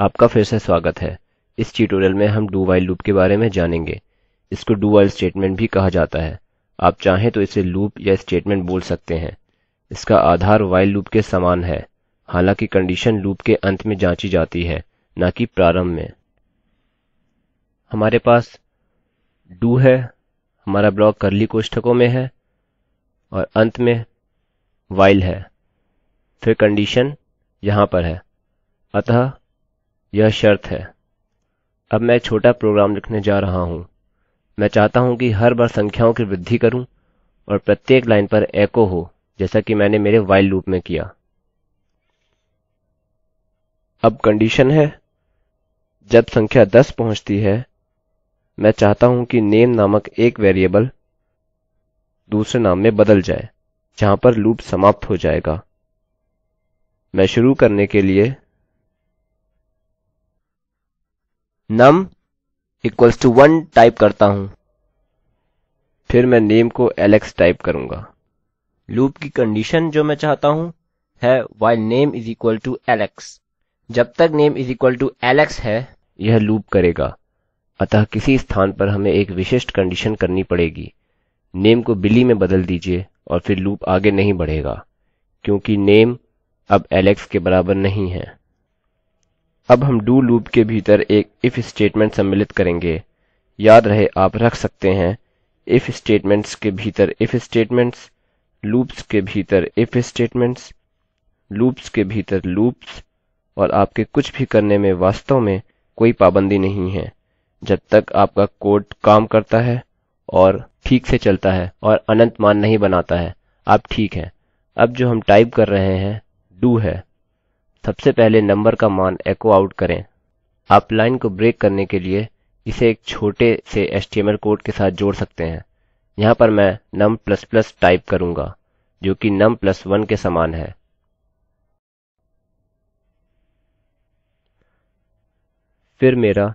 आपका फिर से स्वागत है इस ट्यूटोरियल में हम dowhile लूप के बारे में जानेंगे इसको dowhile स्टेटमेंट भी कहा जाता है आप चाहें तो इसे लूप या स्टेटमेंट बोल सकते हैं इसका आधार while लूप के समान है हालांकि कंडीशन लूप के अंत में जांची जाती है न कि प्रारंभ में हमारे पास do है हमारा ब्लॉक करली कोष्ठकों में है और अंत में while है फिर कंडीशन यहाँ पर है अतः यह शर्त है अब मैं एक छोटा प्रोग्राम लिखने जा रहा हूँ मैं चाहता हूँ कि हर बार संख्याओं की वृद्धि करूँ और प्रत्येक लाइन पर एको हो जैसा कि मैंने मेरे while लूप में किया अब कंडीशन है जब संख्या 10 पहुँचती है मैं चाहता हूँ कि नेम नामक एक वेरिएबल दूसरे नाम में बदल जाए जहाँ पर लूप समाप्त हो जाएगा मैं शुरू करने के लिए num 1 टाइप करता हूँ फिर मैं नेम को एलेक्स टाइप करूँगा लूप की कंडीशन जो मैं चाहता हूँ है while name alex जब तक name alex है यह लूप करेगा अतः किसी स्थान पर हमें एक विशिष्ट कंडीशन करनी पड़ेगी नेम को बिली में बदल दीजिए और फिर लूप आगे नहीं बढ़ेगा क्योंकि नेम अब एलेक्स के बराबर नहीं है अब हम do लूप के भीतर एक if स्टेटमेंट सम्मिलित करेंगे याद रहे आप रख सकते हैं if स्टेटमेंट्स के भीतर if स्टेटमेंट्स लूप्स के भीतर if स्टेटमेंट्स लूप्स के भीतर लूप्स और आपके कुछ भी करने में वास्तव में कोई पाबंदी नहीं है जब तक आपका कोड काम करता है और ठीक से चलता है और अनंत मान नहीं बनाता है आप ठीक हैं अब जो हम टाइप कर रहे हैं do है सबसे पहले नंबर का मान एको आउट करें आप लाइन को ब्रेक करने के लिए इसे एक छोटे से html कोड के साथ जोड़ सकते हैं यहाँ पर मैं num++ टाइप करूँगा जो कि num+1 के समान है फिर मेरा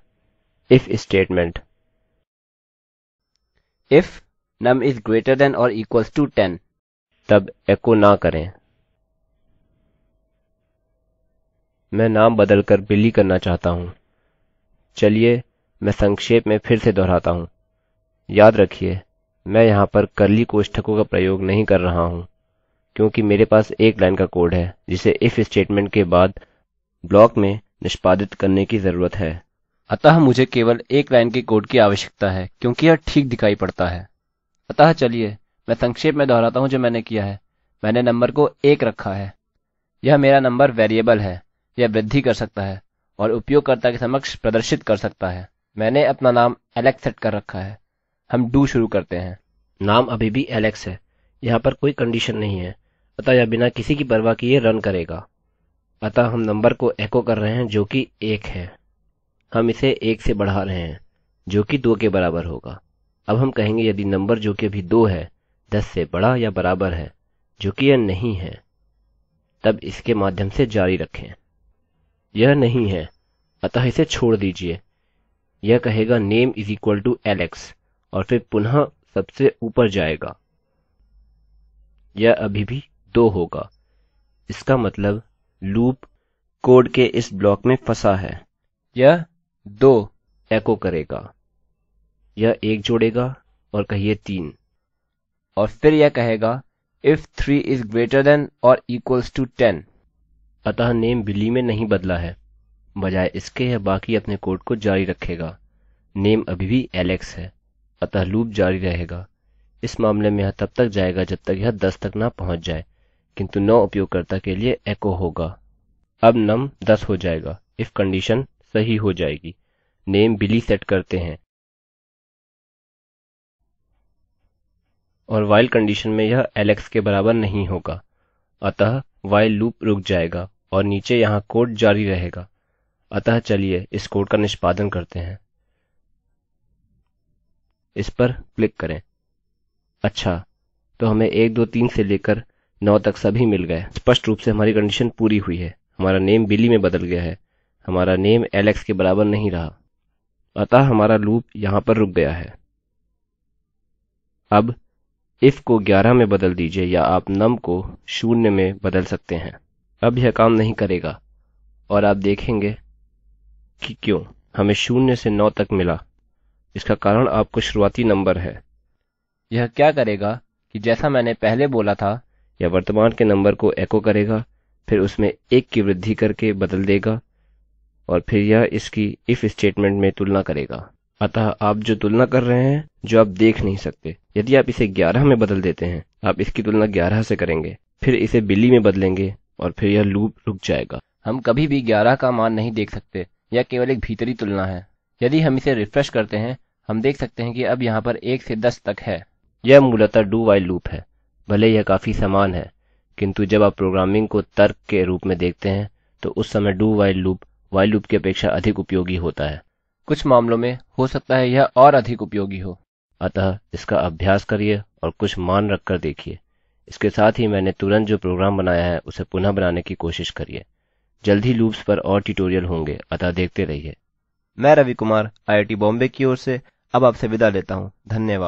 if statement if num is greater than or equals to 10 तब एको ना करें मैं नाम बदलकर billy करना चाहता हूँ चलिए मैं संक्षेप में फिर से दोहराता हूँ याद रखिये मैं यहाँ पर कर्ली कोष्ठकों का प्रयोग नहीं कर रहा हूँ क्योंकि मेरे पास एक लाइन का कोड है जिसे if स्टेटमेंट के बाद ब्लॉक में निष्पादित करने की जरूरत है अतः मुझे केवल एक लाइन के कोड की आवश्यकता है क्योंकि यह ठीक दिखाई पड़ता है अतः चलिए मैं संक्षेप में दोहराता हूँ जो मैंने किया है मैंने नंबर को एक रखा है यह मेरा नंबर वेरिएबल है या वृद्धि कर सकता है और उपयोगकर्ता के समक्ष प्रदर्शित कर सकता है मैंने अपना नाम एलेक्स सेट कर रखा है हम डू शुरू करते हैं नाम अभी भी एलेक्स है यहाँ पर कोई कंडीशन नहीं है अतः यह बिना किसी की परवाह किए रन करेगा अतः हम नंबर को एको कर रहे हैं जो कि एक है हम इसे एक से बढ़ा रहे हैं जो कि दो के बराबर होगा अब हम कहेंगे यदि नंबर जो कि अभी दो है दस से बड़ा या बराबर है जो कि यह नहीं है तब इसके माध्यम से जारी रखें यह नहीं है अतः इसे छोड़ दीजिये यह कहेगा name alex और फिर पुनः सबसे ऊपर जाएगा यह अभी भी 2 होगा इसका मतलब लूप कोड के इस ब्लॉक में फँसा है यह 2 एको करेगा यह 1 जोड़ेगा और कहिए 3 और फिर यह कहेगा if 3 is greater than or equals to 10 अतः नेम billy में नहीं बदला है बजाय इसके यह बाकी अपने कोड को जारी रखेगा नेम अभी भी alex है अतः लूप जारी रहेगा इस मामले में यह तब तक जाएगा जब तक यह 10 तक न पहुँच जाए किन्तु नौ उपयोगकर्ता के लिए एको होगा अब नम 10 हो जाएगा इफ कंडीशन सही हो जाएगी नेम बिली सेट करते हैं और वाइल्ड कंडीशन में यह एलेक्स के बराबर नहीं होगा अतः वाइल लूप रुक जाएगा और नीचे यहाँ कोड जारी रहेगा अतः चलिए इस कोड का निष्पादन करते हैं इस पर क्लिक करें अच्छा तो हमें तीन से लेकर 9 तक सभी मिल गए स्पष्ट रूप से हमारी कंडीशन पूरी हुई है हमारा नेम बिली में बदल गया है हमारा नेम एलेक्स के बराबर नहीं रहा अतः हमारा लूप यहाँ पर रुक गया है अब इफ को 11 में बदल दीजिए या आप नम को शून्य में बदल सकते हैं अब यह काम नहीं करेगा और आप देखेंगे कि क्यों हमें शून्य से नौ तक मिला इसका कारण आपको शुरुआती नंबर है यह क्या करेगा कि जैसा मैंने पहले बोला था यह वर्तमान के नंबर को एको करेगा फिर उसमें एक की वृद्धि करके बदल देगा और फिर यह इसकी इफ स्टेटमेंट में तुलना करेगा अतः आप जो तुलना कर रहे हैं जो आप देख नहीं सकते यदि आप इसे 11 में बदल देते हैं आप इसकी तुलना 11 से करेंगे फिर इसे बिल्ली में बदलेंगे और फिर यह लूप रुक जाएगा हम कभी भी 11 का मान नहीं देख सकते यह केवल एक भीतरी तुलना है यदि हम इसे रिफ्रेश करते हैं हम देख सकते हैं कि अब यहाँ पर 1 से 10 तक है यह मूलतः डू वाइल लूप है भले यह काफी समान है किन्तु जब आप प्रोग्रामिंग को तर्क के रूप में देखते हैं तो उस समय do while loop while loop की अपेक्षा अधिक उपयोगी होता है कुछ मामलों में हो सकता है यह और अधिक उपयोगी हो अतः इसका अभ्यास करिए और कुछ मान रखकर देखिए इसके साथ ही मैंने तुरंत जो प्रोग्राम बनाया है उसे पुनः बनाने की कोशिश करिए जल्द ही लूप्स पर और ट्यूटोरियल होंगे अतः देखते रहिए मैं रवि कुमार आई बॉम्बे की ओर से अब आपसे विदा लेता हूँ धन्यवाद